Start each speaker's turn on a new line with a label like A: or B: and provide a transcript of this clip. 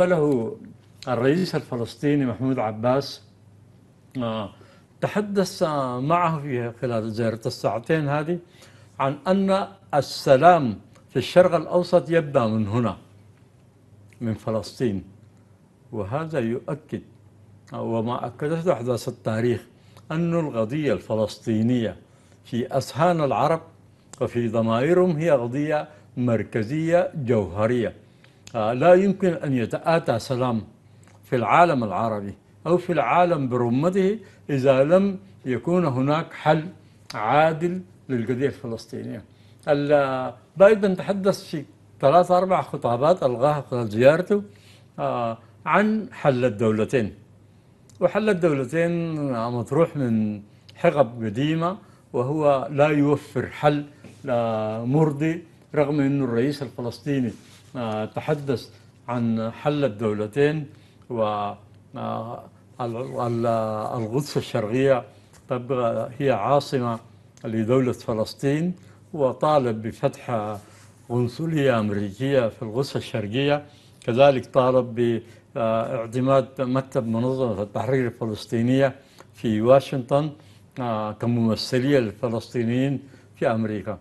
A: قبله الرئيس الفلسطيني محمود عباس آه، تحدث آه، معه في خلال زيارة الساعتين هذه عن أن السلام في الشرق الأوسط يبدأ من هنا من فلسطين وهذا يؤكد آه، وما أكدته أحداث التاريخ أن القضية الفلسطينية في أذهان العرب وفي ضمائرهم هي قضية مركزية جوهرية آه، لا يمكن أن يتآتى سلام في العالم العربي أو في العالم برمته إذا لم يكون هناك حل عادل للقضية الفلسطينية بايدن تحدث في ثلاث أربع خطابات ألغاها خلال زيارته آه، عن حل الدولتين وحل الدولتين آه، مطروح من حقب قديمة وهو لا يوفر حل مرضي رغم أن الرئيس الفلسطيني آه، تحدث عن حل الدولتين و آه، الشرقية تبقى هي عاصمة لدولة فلسطين وطالب بفتح قنصلية أمريكية في الغدس الشرقية كذلك طالب باعتماد آه، مكتب منظمة التحرير الفلسطينية في واشنطن كممثلية للفلسطينيين في أمريكا